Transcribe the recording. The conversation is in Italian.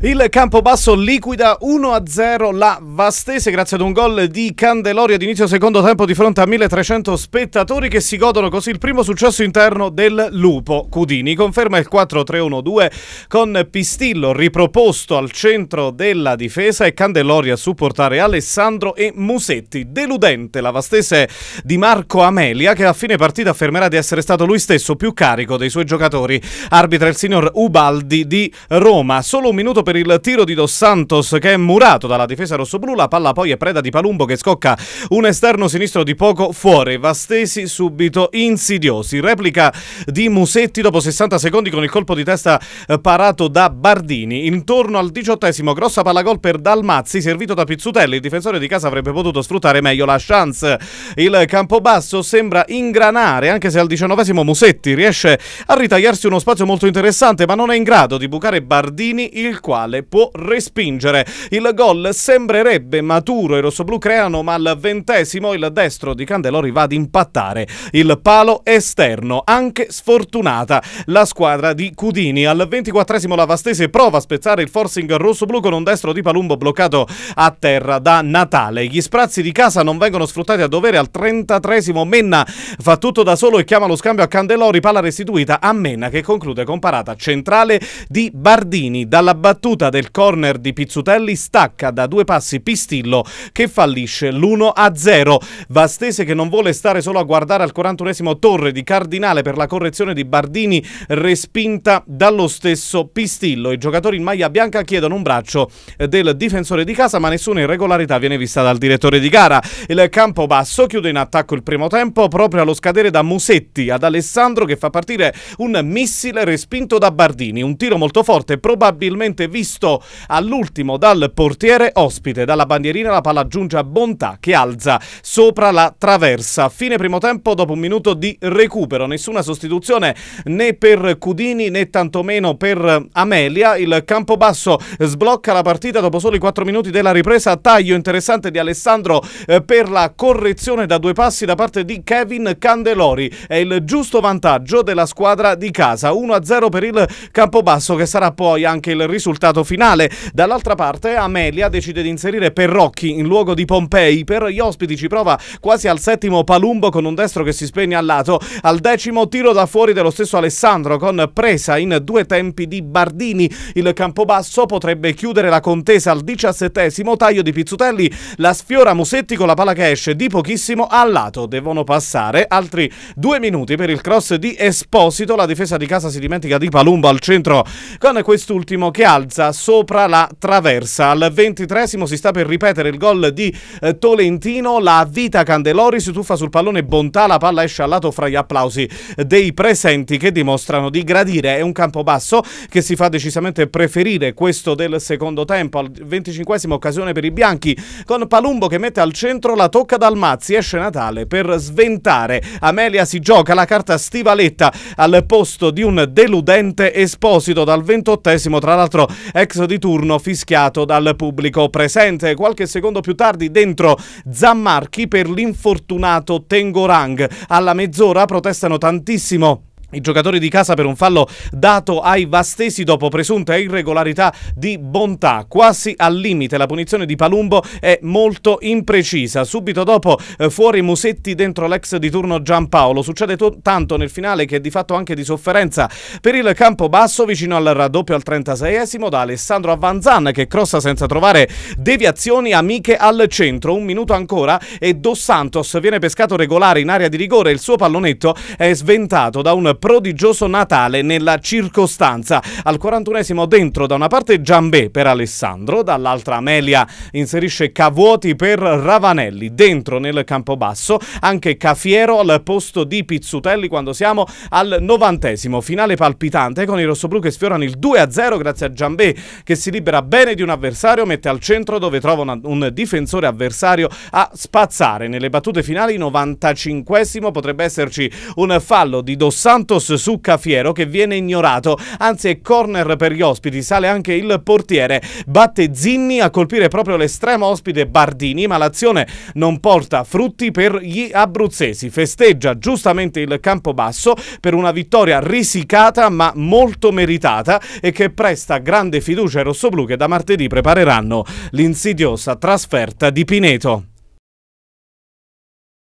Il Campobasso liquida 1-0 la Vastese grazie ad un gol di Candeloria ad inizio secondo tempo di fronte a 1300 spettatori che si godono così il primo successo interno del Lupo. Cudini conferma il 4-3-1-2 con Pistillo riproposto al centro della difesa e Candeloria a supportare Alessandro e Musetti. Deludente la Vastese di Marco Amelia che a fine partita affermerà di essere stato lui stesso più carico dei suoi giocatori. Arbitra il signor Ubaldi di Roma. Solo un minuto per per il tiro di Dos Santos che è murato dalla difesa rossoblu. La palla poi è preda di Palumbo che scocca un esterno sinistro di poco fuori. Vastesi subito insidiosi. Replica di Musetti dopo 60 secondi con il colpo di testa eh, parato da Bardini. Intorno al diciottesimo, grossa palla gol per Dalmazzi, servito da Pizzutelli. Il difensore di casa avrebbe potuto sfruttare meglio la chance. Il campo basso sembra ingranare, anche se al diciannovesimo Musetti riesce a ritagliarsi uno spazio molto interessante, ma non è in grado di bucare Bardini il quale quale può respingere. Il gol sembrerebbe maturo i rossoblu creano, ma al ventesimo il destro di Candelori va ad impattare il palo esterno, anche sfortunata la squadra di Cudini. Al ventiquattresimo la Vastese prova a spezzare il forcing rossoblu con un destro di Palumbo bloccato a terra da Natale. Gli sprazzi di casa non vengono sfruttati a dovere al trentatresimo Menna fa tutto da solo e chiama lo scambio a Candelori, palla restituita a Menna che conclude con parata centrale di Bardini dalla battuta battuta del corner di Pizzutelli stacca da due passi Pistillo che fallisce l'1-0. Vastese che non vuole stare solo a guardare al 41esimo torre di Cardinale per la correzione di Bardini respinta dallo stesso Pistillo. I giocatori in maglia bianca chiedono un braccio eh, del difensore di casa ma nessuna irregolarità viene vista dal direttore di gara. Il campo basso chiude in attacco il primo tempo proprio allo scadere da Musetti ad Alessandro che fa partire un missile respinto da Bardini. Un tiro molto forte probabilmente visto visto all'ultimo dal portiere ospite. Dalla bandierina la palla giunge a Bontà che alza sopra la traversa. Fine primo tempo dopo un minuto di recupero. Nessuna sostituzione né per Cudini né tantomeno per Amelia. Il Campobasso sblocca la partita dopo soli 4 minuti della ripresa. Taglio interessante di Alessandro eh, per la correzione da due passi da parte di Kevin Candelori. È il giusto vantaggio della squadra di casa. 1-0 per il Campobasso che sarà poi anche il risultato risultato finale. Dall'altra parte Amelia decide di inserire Perrocchi in luogo di Pompei. Per gli ospiti ci prova quasi al settimo Palumbo con un destro che si spegne al lato. Al decimo tiro da fuori dello stesso Alessandro con presa in due tempi di Bardini. Il Campobasso potrebbe chiudere la contesa al diciassettesimo taglio di Pizzutelli. La sfiora Musetti con la palla che esce di pochissimo al lato. Devono passare altri due minuti per il cross di Esposito. La difesa di casa si dimentica di Palumbo al centro con quest'ultimo che alza passa sopra la traversa. Al ventitresimo si sta per ripetere il gol di eh, Tolentino, la vita Candelori si tuffa sul pallone Bontà, la palla esce al lato fra gli applausi eh, dei presenti che dimostrano di gradire. È un campo basso che si fa decisamente preferire questo del secondo tempo. Al venticinquesimo occasione per i bianchi con Palumbo che mette al centro la tocca dal Mazzi, esce Natale per sventare. Amelia si gioca la carta stivaletta al posto di un deludente esposito dal ventottesimo tra l'altro ex di turno fischiato dal pubblico presente. Qualche secondo più tardi dentro Zammarchi per l'infortunato Tengorang. Alla mezz'ora protestano tantissimo i giocatori di casa per un fallo dato ai Vastesi dopo presunta irregolarità di bontà, quasi al limite. La punizione di Palumbo è molto imprecisa. Subito dopo eh, fuori Musetti dentro l'ex di turno Giampaolo. Succede tanto nel finale che è di fatto anche di sofferenza per il campo basso vicino al raddoppio al 36esimo da Alessandro Avanzan che crossa senza trovare deviazioni amiche al centro. Un minuto ancora e Dos Santos viene pescato regolare in area di rigore. Il suo pallonetto è sventato da un prodigioso Natale nella circostanza. Al 41 esimo dentro da una parte Giambè per Alessandro, dall'altra Amelia inserisce Cavuoti per Ravanelli, dentro nel campo basso anche Cafiero al posto di Pizzutelli quando siamo al novantesimo. Finale palpitante con i rossoblù che sfiorano il 2-0 grazie a Giambè che si libera bene di un avversario, mette al centro dove trova una, un difensore avversario a spazzare. Nelle battute finali 95 esimo potrebbe esserci un fallo di Dos Santos Santos su Cafiero che viene ignorato, anzi è corner per gli ospiti, sale anche il portiere, batte Zinni a colpire proprio l'estremo ospite Bardini, ma l'azione non porta frutti per gli abruzzesi, festeggia giustamente il Campobasso per una vittoria risicata ma molto meritata e che presta grande fiducia ai rossoblù che da martedì prepareranno l'insidiosa trasferta di Pineto.